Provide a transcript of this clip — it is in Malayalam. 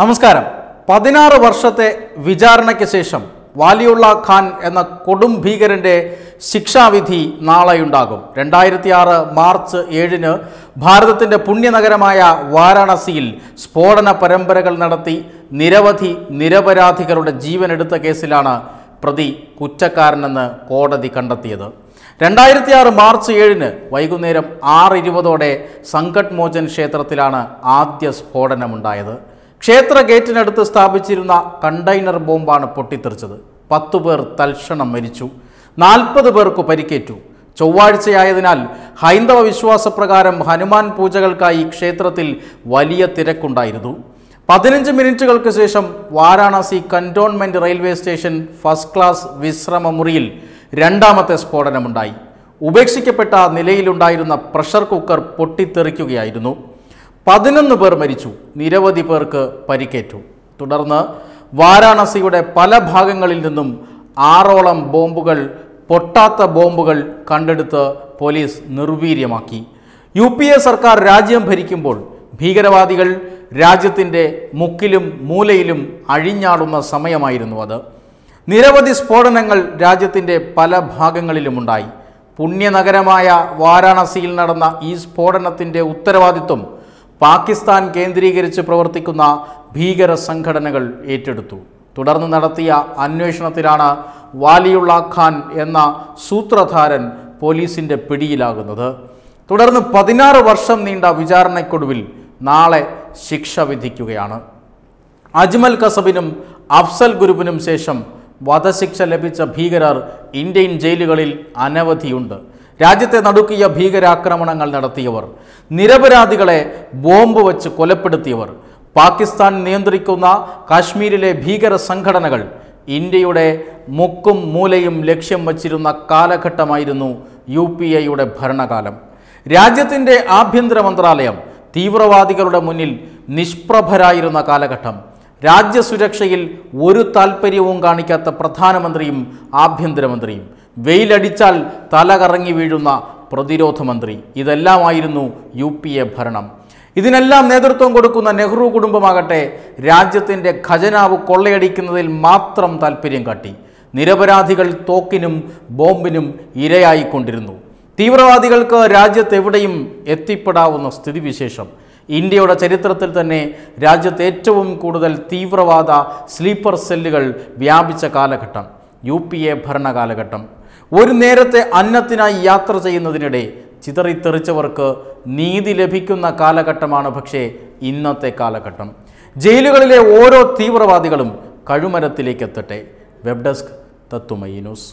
നമസ്കാരം പതിനാറ് വർഷത്തെ വിചാരണയ്ക്ക് ശേഷം വാലിയുള്ള ഖാൻ എന്ന കൊടും ഭീകരന്റെ ശിക്ഷാവിധി നാളെയുണ്ടാകും രണ്ടായിരത്തി ആറ് മാർച്ച് ഏഴിന് ഭാരതത്തിൻ്റെ പുണ്യനഗരമായ വാരാണസിയിൽ സ്ഫോടന പരമ്പരകൾ നടത്തി നിരവധി നിരപരാധികളുടെ ജീവനെടുത്ത കേസിലാണ് പ്രതി കുറ്റക്കാരനെന്ന് കോടതി കണ്ടെത്തിയത് രണ്ടായിരത്തി ആറ് മാർച്ച് ഏഴിന് വൈകുന്നേരം ആറ് ഇരുപതോടെ സംഘട്ട് മോചൻ ക്ഷേത്രത്തിലാണ് ആദ്യ സ്ഫോടനമുണ്ടായത് ക്ഷേത്ര ഗേറ്റിനടുത്ത് സ്ഥാപിച്ചിരുന്ന കണ്ടെയ്നർ ബോംബാണ് പൊട്ടിത്തെറിച്ചത് പത്തു പേർ തൽക്ഷണം മരിച്ചു നാൽപ്പത് പേർക്ക് പരിക്കേറ്റു ചൊവ്വാഴ്ചയായതിനാൽ ഹൈന്ദവ വിശ്വാസപ്രകാരം ഹനുമാൻ പൂജകൾക്കായി ക്ഷേത്രത്തിൽ വലിയ തിരക്കുണ്ടായിരുന്നു പതിനഞ്ച് മിനിറ്റുകൾക്ക് ശേഷം Varanasi cantonment railway station first class വിശ്രമ മുറിയിൽ രണ്ടാമത്തെ സ്ഫോടനമുണ്ടായി ഉപേക്ഷിക്കപ്പെട്ട നിലയിലുണ്ടായിരുന്ന പ്രഷർ കുക്കർ പൊട്ടിത്തെറിക്കുകയായിരുന്നു പതിനൊന്ന് പേർ മരിച്ചു നിരവധി പേർക്ക് പരിക്കേറ്റു തുടർന്ന് വാരാണസിയുടെ പല ഭാഗങ്ങളിൽ നിന്നും ആറോളം ബോംബുകൾ പൊട്ടാത്ത ബോംബുകൾ കണ്ടെടുത്ത് പോലീസ് നിർവീര്യമാക്കി യു പി എ സർക്കാർ രാജ്യം ഭരിക്കുമ്പോൾ ഭീകരവാദികൾ രാജ്യത്തിൻ്റെ മുക്കിലും മൂലയിലും അഴിഞ്ഞാടുന്ന സമയമായിരുന്നു അത് നിരവധി സ്ഫോടനങ്ങൾ രാജ്യത്തിൻ്റെ പല ഭാഗങ്ങളിലുമുണ്ടായി പുണ്യനഗരമായ വാരാണസിയിൽ നടന്ന ഈ സ്ഫോടനത്തിൻ്റെ ഉത്തരവാദിത്വം പാകിസ്ഥാൻ കേന്ദ്രീകരിച്ച് പ്രവർത്തിക്കുന്ന ഭീകര സംഘടനകൾ ഏറ്റെടുത്തു തുടർന്ന് നടത്തിയ അന്വേഷണത്തിലാണ് വാലിയുള്ള ഖാൻ എന്ന സൂത്രധാരൻ പോലീസിൻ്റെ പിടിയിലാകുന്നത് തുടർന്ന് പതിനാറ് വർഷം നീണ്ട വിചാരണയ്ക്കൊടുവിൽ നാളെ ശിക്ഷ വിധിക്കുകയാണ് അജ്മൽ കസബിനും അഫ്സൽ ഗുരുബിനും ശേഷം വധശിക്ഷ ലഭിച്ച ഭീകരർ ഇന്ത്യൻ ജയിലുകളിൽ അനവധിയുണ്ട് രാജ്യത്തെ നടുക്കിയ ഭീകരാക്രമണങ്ങൾ നടത്തിയവർ നിരപരാധികളെ ബോംബ് വച്ച് കൊലപ്പെടുത്തിയവർ പാകിസ്ഥാൻ നിയന്ത്രിക്കുന്ന കാശ്മീരിലെ ഭീകര സംഘടനകൾ ഇന്ത്യയുടെ മുക്കും മൂലയും ലക്ഷ്യം വച്ചിരുന്ന കാലഘട്ടമായിരുന്നു യു പി എയുടെ ഭരണകാലം രാജ്യത്തിൻ്റെ ആഭ്യന്തര മന്ത്രാലയം തീവ്രവാദികളുടെ മുന്നിൽ നിഷ്പ്രഭരായിരുന്ന കാലഘട്ടം രാജ്യസുരക്ഷയിൽ ഒരു താൽപ്പര്യവും കാണിക്കാത്ത പ്രധാനമന്ത്രിയും ആഭ്യന്തരമന്ത്രിയും വെയിലടിച്ചാൽ തല കറങ്ങി വീഴുന്ന പ്രതിരോധ മന്ത്രി ഇതെല്ലാമായിരുന്നു യു പി എ ഭരണം ഇതിനെല്ലാം നേതൃത്വം കൊടുക്കുന്ന നെഹ്റു കുടുംബമാകട്ടെ രാജ്യത്തിൻ്റെ ഖജനാവ് കൊള്ളയടിക്കുന്നതിൽ മാത്രം താല്പര്യം കാട്ടി നിരപരാധികൾ തോക്കിനും ബോംബിനും ഇരയായിക്കൊണ്ടിരുന്നു തീവ്രവാദികൾക്ക് രാജ്യത്തെവിടെയും എത്തിപ്പെടാവുന്ന സ്ഥിതിവിശേഷം ഇന്ത്യയുടെ ചരിത്രത്തിൽ തന്നെ രാജ്യത്ത് ഏറ്റവും കൂടുതൽ തീവ്രവാദ സ്ലീപ്പർ സെല്ലുകൾ വ്യാപിച്ച കാലഘട്ടം യു പി എ ഭരണകാലഘട്ടം ഒരു നേരത്തെ അന്നത്തിനായി യാത്ര ചെയ്യുന്നതിനിടെ ചിതറിത്തെറിച്ചവർക്ക് നീതി ലഭിക്കുന്ന കാലഘട്ടമാണ് പക്ഷേ ഇന്നത്തെ കാലഘട്ടം ജയിലുകളിലെ ഓരോ തീവ്രവാദികളും എത്തട്ടെ വെബ് ഡെസ്ക് തത്തുമൈ ന്യൂസ്